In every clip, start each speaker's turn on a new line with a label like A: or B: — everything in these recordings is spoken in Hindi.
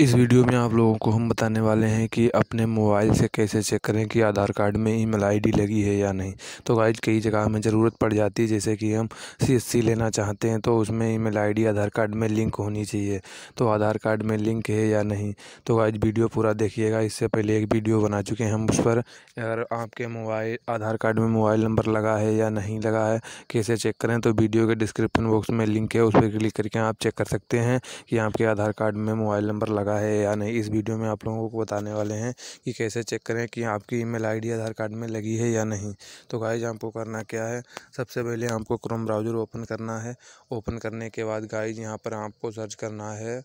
A: इस वीडियो में आप लोगों को हम बताने वाले हैं कि अपने मोबाइल से कैसे चेक करें कि आधार कार्ड में ईमेल आईडी लगी है या नहीं तो गाइज कई जगह हमें ज़रूरत पड़ जाती है जैसे कि हम सीएससी लेना चाहते हैं तो उसमें ईमेल आईडी आधार कार्ड में लिंक होनी चाहिए तो आधार कार्ड में लिंक है या नहीं तो गाइज वीडियो पूरा देखिएगा इससे पहले एक वीडियो बना चुके हैं हम उस पर अगर आपके मोबाइल आधार कार्ड में मोबाइल नंबर लगा है या नहीं लगा है कैसे चेक करें तो वीडियो के डिस्क्रिप्शन बॉक्स में लिंक है उस पर क्लिक करके आप चेक कर सकते हैं कि आपके आधार कार्ड में मोबाइल नंबर लगा लगा है या नहीं इस वीडियो में आप लोगों को बताने वाले हैं कि कैसे चेक करें कि आपकी ईमेल आईडी आधार कार्ड में लगी है या नहीं तो गाइज आपको करना क्या है सबसे पहले आपको क्रोम ब्राउज़र ओपन करना है ओपन करने के बाद गाइज यहाँ पर आपको सर्च करना है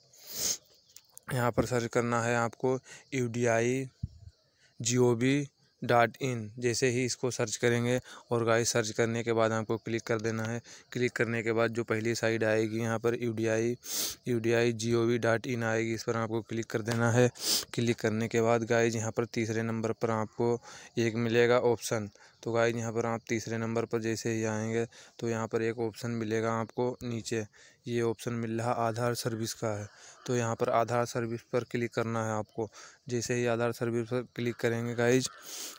A: यहाँ पर सर्च करना है आपको U D I G O B dot in जैसे ही इसको सर्च करेंगे और गाइस सर्च करने के बाद आपको क्लिक कर देना है क्लिक करने के बाद जो पहली साइड आएगी यहाँ पर U D I U D I G O V dot in आएगी इस पर आपको क्लिक कर देना है क्लिक करने के बाद गाइस यहाँ पर तीसरे नंबर पर आपको एक मिलेगा ऑप्शन तो गाइज यहाँ पर आप तीसरे नंबर पर जैसे ही आएंगे तो यहाँ पर एक ऑप्शन मिलेगा आपको नीचे ये ऑप्शन मिल रहा आधार सर्विस का है तो यहाँ पर आधार सर्विस पर क्लिक करना है आपको जैसे ही आधार सर्विस पर क्लिक करेंगे गाइज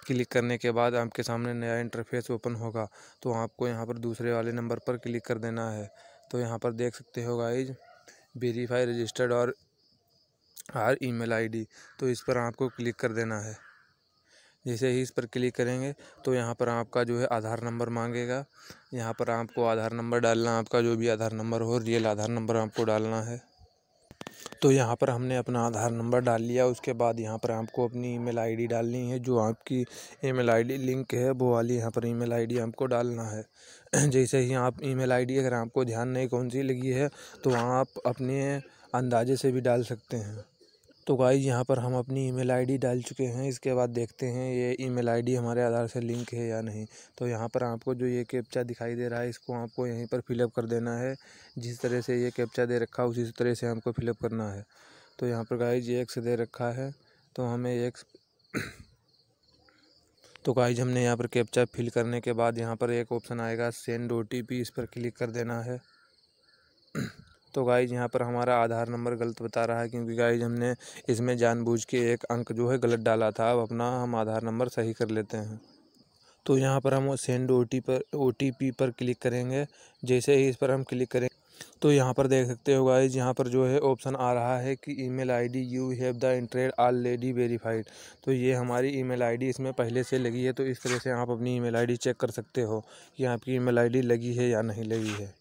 A: क्लिक करने के बाद आपके सामने नया इंटरफेस ओपन होगा तो आपको यहाँ पर दूसरे वाले नंबर पर क्लिक कर देना है तो यहाँ पर देख सकते हो गाइज वेरीफाई रजिस्टर्ड और आर ईमेल आईडी तो इस पर आपको क्लिक कर देना है जैसे ही इस पर क्लिक करेंगे तो यहाँ पर आपका जो है आधार नंबर मांगेगा यहाँ पर आपको आधार नंबर डालना आपका जो भी आधार नंबर हो रियल आधार नंबर आपको डालना है तो यहाँ पर हमने अपना आधार नंबर डाल लिया उसके बाद यहाँ पर आपको अपनी ईमेल आईडी डालनी है जो आपकी ईमेल आईडी लिंक है वो वाली यहाँ पर ईमेल आईडी आपको डालना है जैसे ही आप ईमेल आईडी अगर आपको ध्यान नहीं कौन सी लगी है तो आप अपने अंदाजे से भी डाल सकते हैं तो गाइज यहाँ पर हम अपनी ईमेल आईडी डाल चुके हैं इसके बाद देखते हैं ये ईमेल आईडी हमारे आधार से लिंक है या नहीं तो यहाँ पर आपको जो ये कैप्चा दिखाई दे रहा है इसको आपको यहीं पर फिलअप कर देना है जिस तरह से ये कैप्चा दे रखा है उसी तरह से हमको फिलअप करना है तो यहाँ पर गाइज एक्स दे रखा है तो हमें एक तो गाइज हमने यहाँ पर कैप्चा फिल करने के बाद यहाँ पर एक ऑप्शन आएगा सेंड ओ इस पर क्लिक कर देना है तो गाइज यहाँ पर हमारा आधार नंबर गलत बता रहा है क्योंकि गाइज हमने इसमें जानबूझ के एक अंक जो है गलत डाला था अब अपना हम आधार नंबर सही कर लेते हैं तो यहाँ पर हम सेंड ओ टी पर ओ टी पी पर क्लिक करेंगे जैसे ही इस पर हम क्लिक करें तो यहाँ पर देख सकते हो गाइज यहाँ पर जो है ऑप्शन आ रहा है कि email ID you have the entered already verified तो ये हमारी ईमेल आईडी इसमें पहले से लगी है तो इस तरह से आप अपनी ईमेल आईडी चेक कर सकते हो कि आपकी ईमेल आईडी लगी है या नहीं लगी है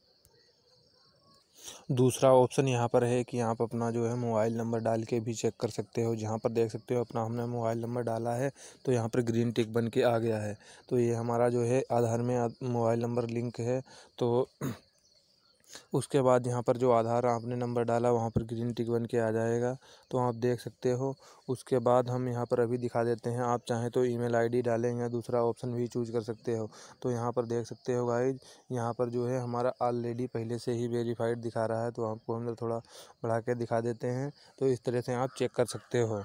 A: दूसरा ऑप्शन यहाँ पर है कि आप अपना जो है मोबाइल नंबर डाल के भी चेक कर सकते हो जहाँ पर देख सकते हो अपना हमने मोबाइल नंबर डाला है तो यहाँ पर ग्रीन टिक बन के आ गया है तो ये हमारा जो है आधार में मोबाइल नंबर लिंक है तो उसके बाद यहाँ पर जो आधार आपने नंबर डाला वहाँ पर ग्रीन टिक बन के आ जाएगा तो आप देख सकते हो उसके बाद हम यहाँ पर अभी दिखा देते हैं आप चाहें तो ईमेल आईडी डालें या दूसरा ऑप्शन भी चूज कर सकते हो तो यहाँ पर देख सकते हो गाइज यहाँ पर जो है हमारा ऑलरेडी पहले से ही वेरीफाइड दिखा रहा है तो आपको हम लोग थोड़ा बढ़ा के दिखा देते हैं तो इस तरह से आप चेक कर सकते हो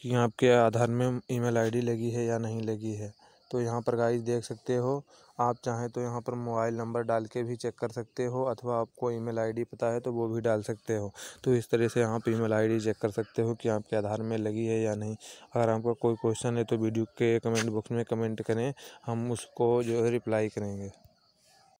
A: कि आपके आधार में ईमेल आईडी लगी है या नहीं लगी है तो यहाँ पर गाइस देख सकते हो आप चाहें तो यहाँ पर मोबाइल नंबर डाल के भी चेक कर सकते हो अथवा आपको ईमेल आईडी पता है तो वो भी डाल सकते हो तो इस तरह से आप ईमेल आईडी चेक कर सकते हो कि आपके आधार में लगी है या नहीं अगर आपका कोई क्वेश्चन है तो वीडियो के कमेंट बॉक्स में कमेंट करें हम उसको जो है रिप्लाई करेंगे